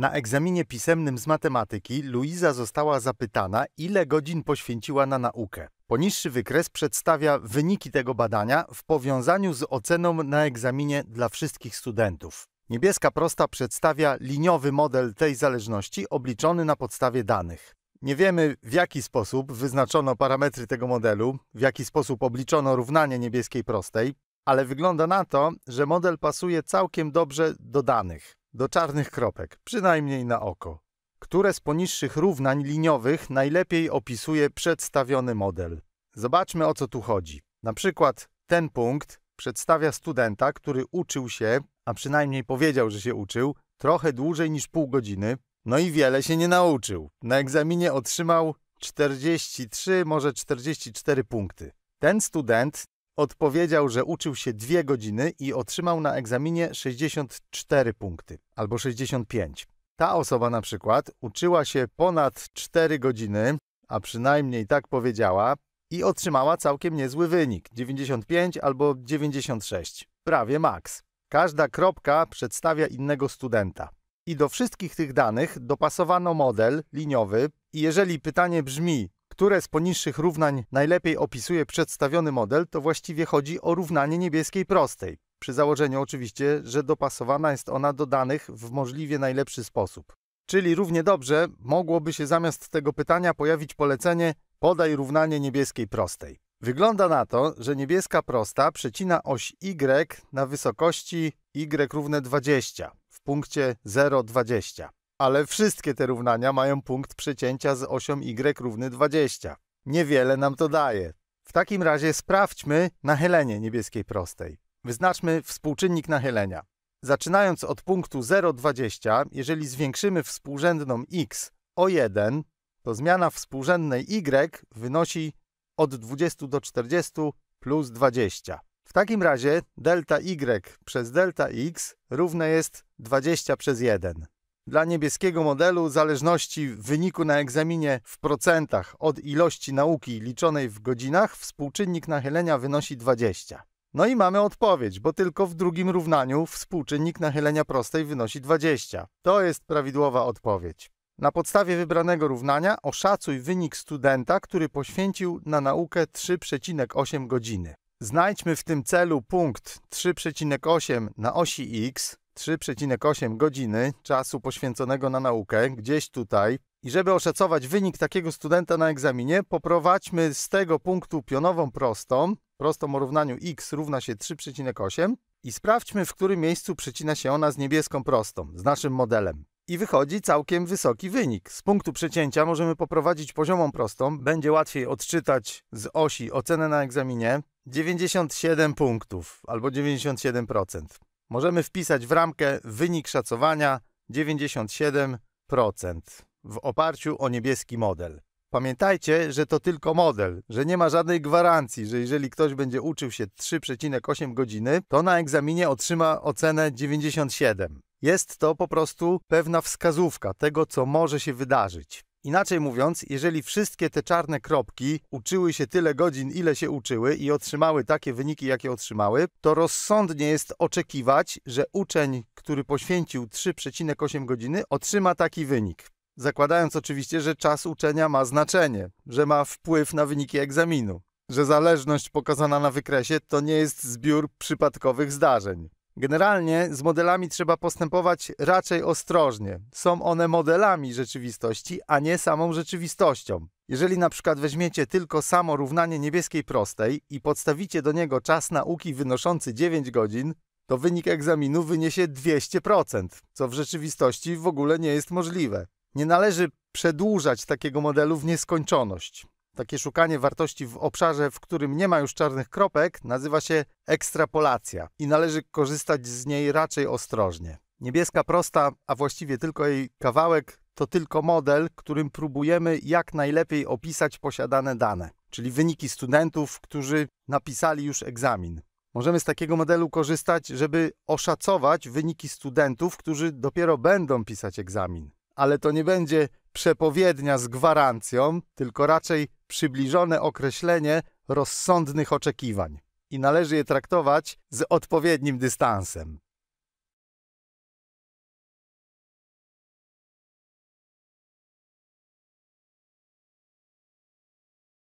Na egzaminie pisemnym z matematyki Luiza została zapytana, ile godzin poświęciła na naukę. Poniższy wykres przedstawia wyniki tego badania w powiązaniu z oceną na egzaminie dla wszystkich studentów. Niebieska prosta przedstawia liniowy model tej zależności obliczony na podstawie danych. Nie wiemy, w jaki sposób wyznaczono parametry tego modelu, w jaki sposób obliczono równanie niebieskiej prostej, ale wygląda na to, że model pasuje całkiem dobrze do danych do czarnych kropek, przynajmniej na oko. Które z poniższych równań liniowych najlepiej opisuje przedstawiony model? Zobaczmy o co tu chodzi. Na przykład ten punkt przedstawia studenta, który uczył się, a przynajmniej powiedział, że się uczył, trochę dłużej niż pół godziny, no i wiele się nie nauczył. Na egzaminie otrzymał 43, może 44 punkty. Ten student odpowiedział, że uczył się dwie godziny i otrzymał na egzaminie 64 punkty albo 65. Ta osoba na przykład uczyła się ponad 4 godziny, a przynajmniej tak powiedziała, i otrzymała całkiem niezły wynik 95 albo 96, prawie maks. Każda kropka przedstawia innego studenta. I do wszystkich tych danych dopasowano model liniowy. I jeżeli pytanie brzmi, które z poniższych równań najlepiej opisuje przedstawiony model, to właściwie chodzi o równanie niebieskiej prostej. Przy założeniu oczywiście, że dopasowana jest ona do danych w możliwie najlepszy sposób. Czyli równie dobrze mogłoby się zamiast tego pytania pojawić polecenie podaj równanie niebieskiej prostej. Wygląda na to, że niebieska prosta przecina oś y na wysokości y równe 20 w punkcie 0,20 ale wszystkie te równania mają punkt przecięcia z osią y równy 20. Niewiele nam to daje. W takim razie sprawdźmy nachylenie niebieskiej prostej. Wyznaczmy współczynnik nachylenia. Zaczynając od punktu 0,20, jeżeli zwiększymy współrzędną x o 1, to zmiana współrzędnej y wynosi od 20 do 40 plus 20. W takim razie delta y przez delta x równe jest 20 przez 1. Dla niebieskiego modelu zależności w wyniku na egzaminie w procentach od ilości nauki liczonej w godzinach współczynnik nachylenia wynosi 20. No i mamy odpowiedź, bo tylko w drugim równaniu współczynnik nachylenia prostej wynosi 20. To jest prawidłowa odpowiedź. Na podstawie wybranego równania oszacuj wynik studenta, który poświęcił na naukę 3,8 godziny. Znajdźmy w tym celu punkt 3,8 na osi x, 3,8 godziny czasu poświęconego na naukę, gdzieś tutaj. I żeby oszacować wynik takiego studenta na egzaminie, poprowadźmy z tego punktu pionową prostą, prostą o równaniu x równa się 3,8 i sprawdźmy, w którym miejscu przecina się ona z niebieską prostą, z naszym modelem. I wychodzi całkiem wysoki wynik. Z punktu przecięcia możemy poprowadzić poziomą prostą, będzie łatwiej odczytać z osi ocenę na egzaminie 97 punktów albo 97% możemy wpisać w ramkę wynik szacowania 97% w oparciu o niebieski model. Pamiętajcie, że to tylko model, że nie ma żadnej gwarancji, że jeżeli ktoś będzie uczył się 3,8 godziny, to na egzaminie otrzyma ocenę 97. Jest to po prostu pewna wskazówka tego, co może się wydarzyć. Inaczej mówiąc, jeżeli wszystkie te czarne kropki uczyły się tyle godzin, ile się uczyły i otrzymały takie wyniki, jakie otrzymały, to rozsądnie jest oczekiwać, że uczeń, który poświęcił 3,8 godziny, otrzyma taki wynik. Zakładając oczywiście, że czas uczenia ma znaczenie, że ma wpływ na wyniki egzaminu, że zależność pokazana na wykresie to nie jest zbiór przypadkowych zdarzeń. Generalnie z modelami trzeba postępować raczej ostrożnie. Są one modelami rzeczywistości, a nie samą rzeczywistością. Jeżeli na przykład weźmiecie tylko samo równanie niebieskiej prostej i podstawicie do niego czas nauki wynoszący 9 godzin, to wynik egzaminu wyniesie 200%, co w rzeczywistości w ogóle nie jest możliwe. Nie należy przedłużać takiego modelu w nieskończoność. Takie szukanie wartości w obszarze, w którym nie ma już czarnych kropek, nazywa się ekstrapolacja i należy korzystać z niej raczej ostrożnie. Niebieska prosta, a właściwie tylko jej kawałek, to tylko model, którym próbujemy jak najlepiej opisać posiadane dane, czyli wyniki studentów, którzy napisali już egzamin. Możemy z takiego modelu korzystać, żeby oszacować wyniki studentów, którzy dopiero będą pisać egzamin. Ale to nie będzie przepowiednia z gwarancją, tylko raczej przybliżone określenie rozsądnych oczekiwań i należy je traktować z odpowiednim dystansem.